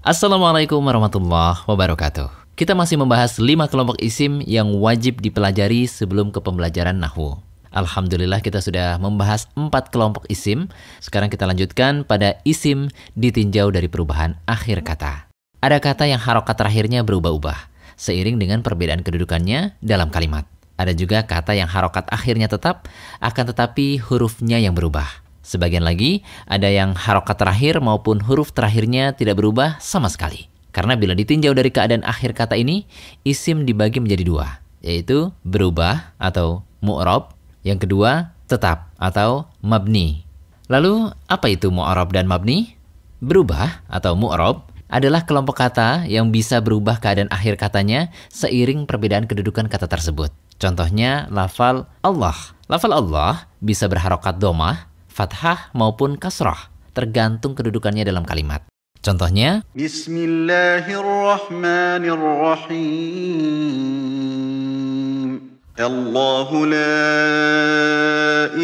Assalamualaikum warahmatullahi wabarakatuh. Kita masih membahas 5 kelompok isim yang wajib dipelajari sebelum ke pembelajaran Nahwu. Alhamdulillah kita sudah membahas 4 kelompok isim. Sekarang kita lanjutkan pada isim ditinjau dari perubahan akhir kata. Ada kata yang harokat terakhirnya berubah-ubah seiring dengan perbedaan kedudukannya dalam kalimat. Ada juga kata yang harokat akhirnya tetap, akan tetapi hurufnya yang berubah. Sebagian lagi ada yang harokat terakhir maupun huruf terakhirnya tidak berubah sama sekali. Karena bila ditinjau dari keadaan akhir kata ini, isim dibagi menjadi dua, yaitu berubah atau mu'rob, yang kedua tetap atau mabni. Lalu, apa itu mu'rob dan mabni? Berubah atau mu'rob adalah kelompok kata yang bisa berubah keadaan akhir katanya seiring perbedaan kedudukan kata tersebut. Contohnya, lafal Allah. Lafal Allah bisa berharokat domah fathah maupun kasroh tergantung kedudukannya dalam kalimat. Contohnya, Bismillahirrahmanirrahim. Allahu la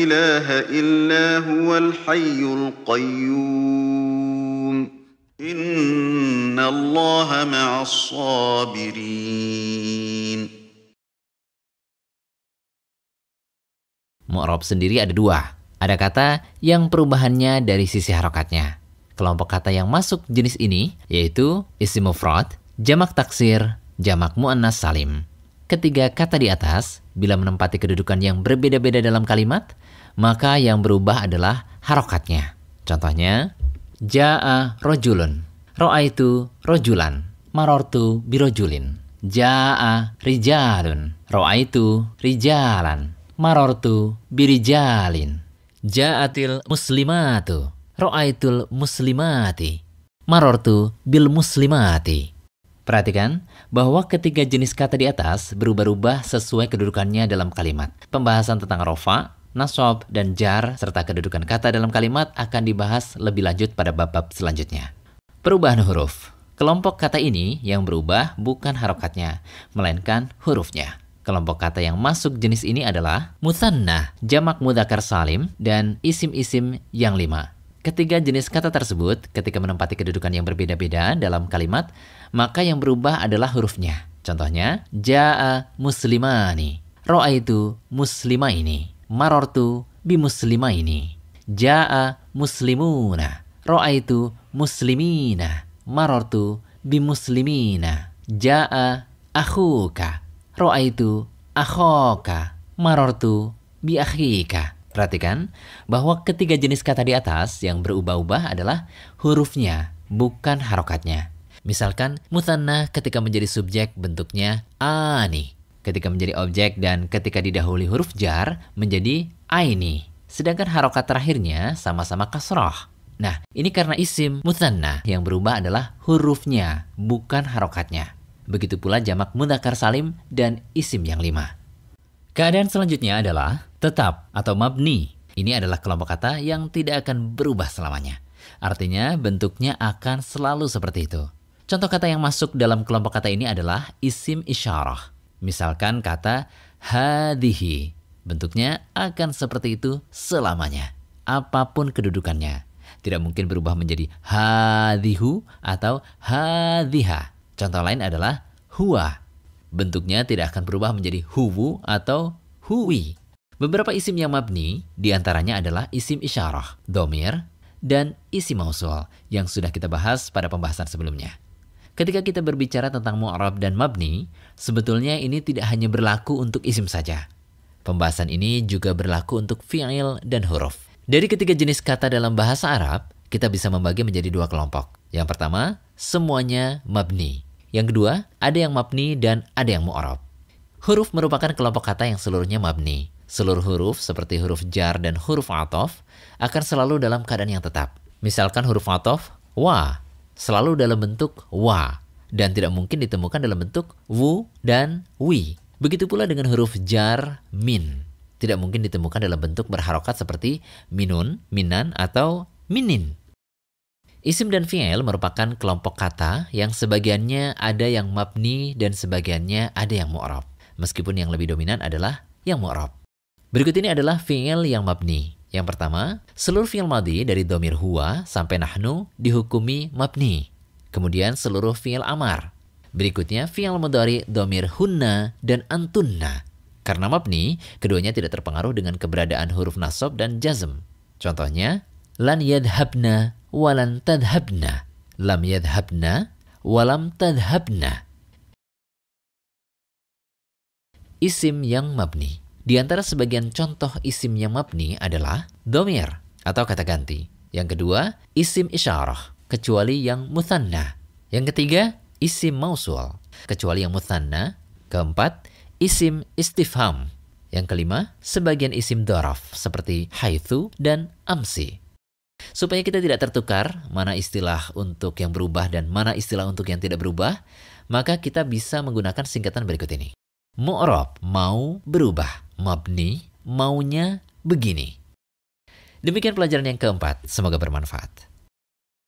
ilaha illa huwal hayyul qayyum. Inna allaha ma'as sabirin. Mu'rab sendiri ada dua, ada kata yang perubahannya dari sisi harokatnya. Kelompok kata yang masuk jenis ini yaitu isimufrod, jamak taksir, jamak muannas salim. Ketiga kata di atas, bila menempati kedudukan yang berbeda-beda dalam kalimat, maka yang berubah adalah harokatnya. Contohnya, Ja'a rojulun, ro'aitu rojulan, marortu birojulin. Ja'a rijalun, ro'aitu rijalan, marortu birijalin. Ja'atil muslimatu. Ro'aitul muslimati. Marortu bil muslimati. Perhatikan bahwa ketiga jenis kata di atas berubah-ubah sesuai kedudukannya dalam kalimat. Pembahasan tentang rofa, nasob, dan jar, serta kedudukan kata dalam kalimat akan dibahas lebih lanjut pada bab-bab selanjutnya. Perubahan huruf. Kelompok kata ini yang berubah bukan harokatnya, melainkan hurufnya. Kelompok kata yang masuk jenis ini adalah musanna, jamak mudakar salim, dan isim-isim yang lima. Ketiga jenis kata tersebut ketika menempati kedudukan yang berbeda-beda dalam kalimat, maka yang berubah adalah hurufnya. Contohnya, ja'a muslimani, ro'aitu muslimaini, marortu bimuslimaini, ja'a muslimuna, roa itu muslimina, marortu bimuslimina, ja'a akhuka, Ro'a itu akhoka marortu bi Perhatikan bahwa ketiga jenis kata di atas yang berubah-ubah adalah hurufnya, bukan harokatnya. Misalkan mutanna ketika menjadi subjek bentuknya ani, ketika menjadi objek dan ketika didahului huruf jar menjadi aini. Sedangkan harokat terakhirnya sama-sama kasroh. Nah, ini karena isim mutanna yang berubah adalah hurufnya, bukan harokatnya. Begitu pula jamak mudakar salim dan isim yang lima. Keadaan selanjutnya adalah tetap atau mabni. Ini adalah kelompok kata yang tidak akan berubah selamanya. Artinya bentuknya akan selalu seperti itu. Contoh kata yang masuk dalam kelompok kata ini adalah isim isyarah. Misalkan kata hadihi. Bentuknya akan seperti itu selamanya. Apapun kedudukannya. Tidak mungkin berubah menjadi hadihu atau hadihah. Contoh lain adalah hua. Bentuknya tidak akan berubah menjadi huwu atau huwi. Beberapa isim yang mabni diantaranya adalah isim isyarah, domir, dan isim mausul yang sudah kita bahas pada pembahasan sebelumnya. Ketika kita berbicara tentang mu'rab dan mabni, sebetulnya ini tidak hanya berlaku untuk isim saja. Pembahasan ini juga berlaku untuk fi'il dan huruf. Dari ketiga jenis kata dalam bahasa Arab, kita bisa membagi menjadi dua kelompok. Yang pertama, semuanya mabni. Yang kedua, ada yang mabni dan ada yang mu'arab. Huruf merupakan kelompok kata yang seluruhnya mabni. Seluruh huruf seperti huruf jar dan huruf atof akan selalu dalam keadaan yang tetap. Misalkan huruf atof wa selalu dalam bentuk wa dan tidak mungkin ditemukan dalam bentuk wu dan wi. Begitu pula dengan huruf jar min. Tidak mungkin ditemukan dalam bentuk berharokat seperti minun, minan, atau minin. Isim dan fi'il merupakan kelompok kata yang sebagiannya ada yang mabni dan sebagiannya ada yang mu'rab. Meskipun yang lebih dominan adalah yang mu'rab. Berikut ini adalah fi'il yang mabni. Yang pertama, seluruh fi'il madi dari domir huwa sampai nahnu dihukumi mabni. Kemudian seluruh fi'il amar. Berikutnya fi'il mudhari domir hunna dan antunna. Karena mabni, keduanya tidak terpengaruh dengan keberadaan huruf nasab dan jazm. Contohnya, lan yadhabna walan tadhabna. Lam yadhabna, walam tadhabna. Isim yang mabni. Di antara sebagian contoh isim yang mabni adalah domir atau kata ganti. Yang kedua, isim isyarah, kecuali yang muthanna. Yang ketiga, isim mausul, kecuali yang muthanna. Keempat, isim istifham. Yang kelima, sebagian isim doraf seperti haithu dan amsi. Supaya kita tidak tertukar, mana istilah untuk yang berubah dan mana istilah untuk yang tidak berubah, maka kita bisa menggunakan singkatan berikut ini. Mu'rob, mau berubah. Mabni, maunya begini. Demikian pelajaran yang keempat, semoga bermanfaat.